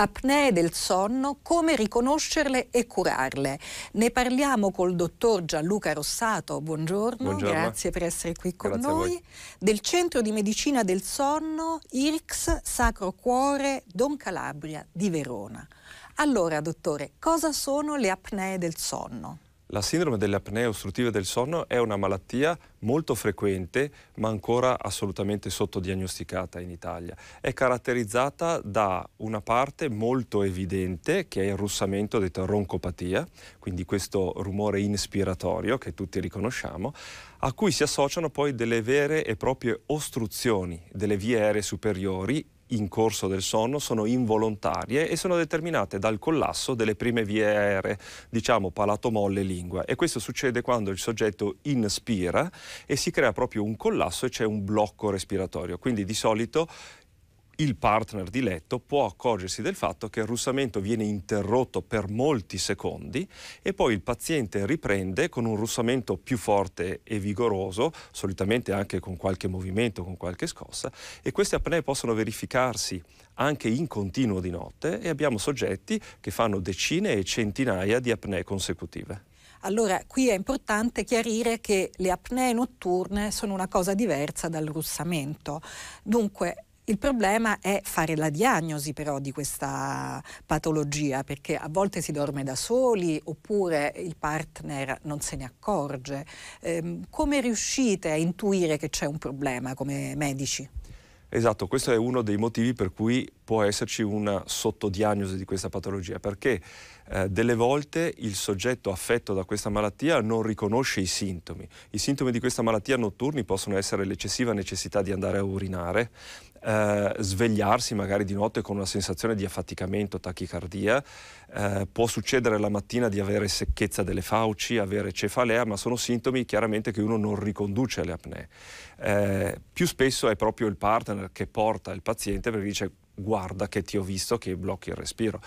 apnee del sonno, come riconoscerle e curarle. Ne parliamo col dottor Gianluca Rossato, buongiorno, buongiorno. grazie per essere qui con grazie noi, del Centro di Medicina del Sonno IRCS Sacro Cuore Don Calabria di Verona. Allora, dottore, cosa sono le apnee del sonno? La sindrome delle ostruttiva del sonno è una malattia molto frequente, ma ancora assolutamente sottodiagnosticata in Italia. È caratterizzata da una parte molto evidente, che è il russamento detto roncopatia, quindi questo rumore inspiratorio che tutti riconosciamo, a cui si associano poi delle vere e proprie ostruzioni delle vie aeree superiori in corso del sonno sono involontarie e sono determinate dal collasso delle prime vie aeree, diciamo palato molle e lingua. E questo succede quando il soggetto inspira e si crea proprio un collasso e c'è un blocco respiratorio. Quindi di solito il partner di letto può accorgersi del fatto che il russamento viene interrotto per molti secondi e poi il paziente riprende con un russamento più forte e vigoroso, solitamente anche con qualche movimento, con qualche scossa, e queste apnee possono verificarsi anche in continuo di notte e abbiamo soggetti che fanno decine e centinaia di apnee consecutive. Allora, qui è importante chiarire che le apnee notturne sono una cosa diversa dal russamento. Dunque, il problema è fare la diagnosi però di questa patologia perché a volte si dorme da soli oppure il partner non se ne accorge. Eh, come riuscite a intuire che c'è un problema come medici? Esatto, questo è uno dei motivi per cui può esserci una sottodiagnosi di questa patologia, perché eh, delle volte il soggetto affetto da questa malattia non riconosce i sintomi. I sintomi di questa malattia notturni possono essere l'eccessiva necessità di andare a urinare, eh, svegliarsi magari di notte con una sensazione di affaticamento, tachicardia, eh, può succedere la mattina di avere secchezza delle fauci, avere cefalea, ma sono sintomi chiaramente che uno non riconduce alle apnee. Eh, più spesso è proprio il partner che porta il paziente perché dice guarda che ti ho visto che blocchi il respiro.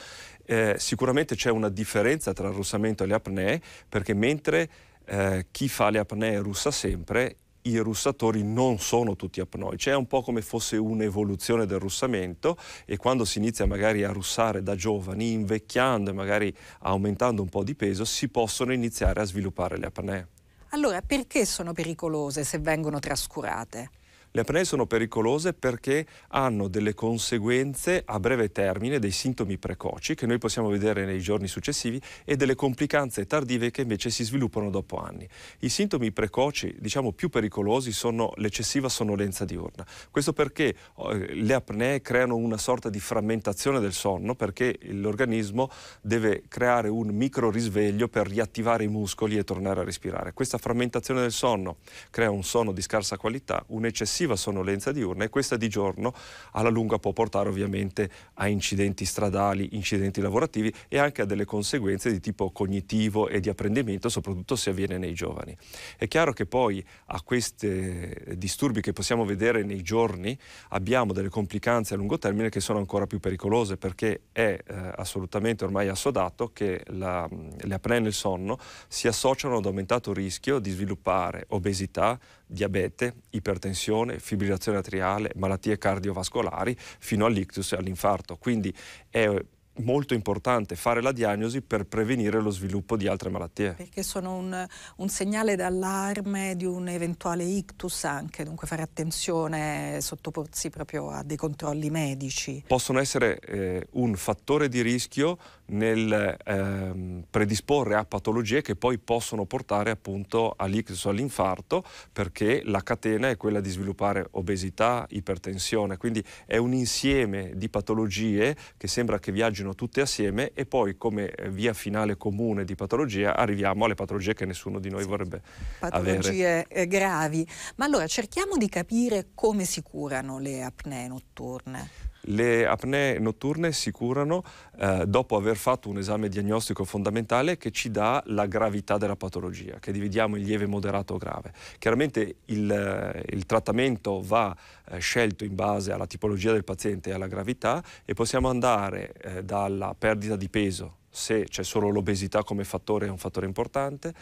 Eh, sicuramente c'è una differenza tra il russamento e le apnee perché mentre eh, chi fa le apnee russa sempre, i russatori non sono tutti apnoi, c'è un po' come fosse un'evoluzione del russamento e quando si inizia magari a russare da giovani, invecchiando e magari aumentando un po' di peso, si possono iniziare a sviluppare le apnee. Allora, perché sono pericolose se vengono trascurate? Le apnee sono pericolose perché hanno delle conseguenze a breve termine, dei sintomi precoci che noi possiamo vedere nei giorni successivi e delle complicanze tardive che invece si sviluppano dopo anni. I sintomi precoci, diciamo più pericolosi, sono l'eccessiva sonnolenza diurna. Questo perché oh, eh, le apnee creano una sorta di frammentazione del sonno perché l'organismo deve creare un micro risveglio per riattivare i muscoli e tornare a respirare. Questa frammentazione del sonno crea un sonno di scarsa qualità, un'eccessiva eccessiva sonnolenza diurna e questa di giorno alla lunga può portare ovviamente a incidenti stradali, incidenti lavorativi e anche a delle conseguenze di tipo cognitivo e di apprendimento, soprattutto se avviene nei giovani. È chiaro che poi a questi eh, disturbi che possiamo vedere nei giorni abbiamo delle complicanze a lungo termine che sono ancora più pericolose perché è eh, assolutamente ormai assodato che la, le apnee nel sonno si associano ad aumentato rischio di sviluppare obesità, diabete, ipertensione, arteriale, fibrillazione atriale, malattie cardiovascolari fino all'ictus e all'infarto. Quindi è molto importante fare la diagnosi per prevenire lo sviluppo di altre malattie. Perché sono un, un segnale d'allarme di un eventuale ictus anche, dunque fare attenzione, sottoporsi proprio a dei controlli medici. Possono essere eh, un fattore di rischio nel ehm, predisporre a patologie che poi possono portare appunto all'ictus all'infarto perché la catena è quella di sviluppare obesità, ipertensione, quindi è un insieme di patologie che sembra che viaggino tutte assieme e poi come eh, via finale comune di patologia arriviamo alle patologie che nessuno di noi vorrebbe patologie avere. Eh, gravi. Ma allora cerchiamo di capire come si curano le apnee notturne. Le apnee notturne si curano eh, dopo aver fatto un esame diagnostico fondamentale che ci dà la gravità della patologia, che dividiamo in lieve, moderato o grave. Chiaramente il, eh, il trattamento va eh, scelto in base alla tipologia del paziente e alla gravità e possiamo andare eh, dalla perdita di peso se c'è solo l'obesità come fattore, è un fattore importante,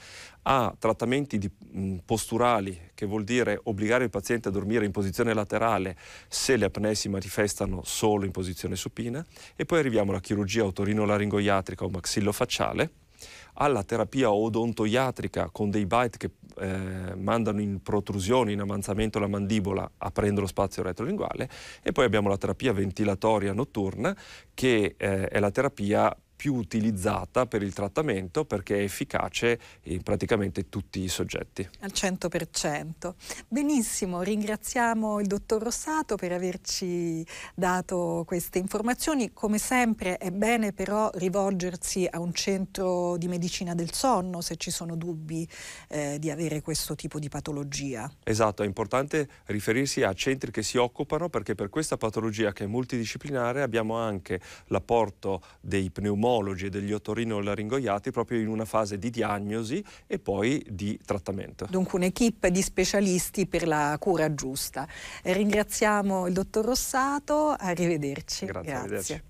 a trattamenti di, mh, posturali, che vuol dire obbligare il paziente a dormire in posizione laterale se le apnee si manifestano solo in posizione supina, e poi arriviamo alla chirurgia otorinolaringoiatrica o maxillofacciale, alla terapia odontoiatrica con dei bite che eh, mandano in protrusione, in avanzamento la mandibola aprendo lo spazio retrolinguale e poi abbiamo la terapia ventilatoria notturna che eh, è la terapia più utilizzata per il trattamento perché è efficace in praticamente tutti i soggetti. Al 100%. Benissimo, ringraziamo il dottor Rossato per averci dato queste informazioni. Come sempre è bene però rivolgersi a un centro di medicina del sonno se ci sono dubbi eh, di avere questo tipo di patologia. Esatto, è importante riferirsi a centri che si occupano perché per questa patologia che è multidisciplinare abbiamo anche l'apporto dei pneumoni pneumologi e degli otorinolaringoiati proprio in una fase di diagnosi e poi di trattamento. Dunque un'equipe di specialisti per la cura giusta. Ringraziamo il dottor Rossato, arrivederci. Grazie. Grazie. Arrivederci.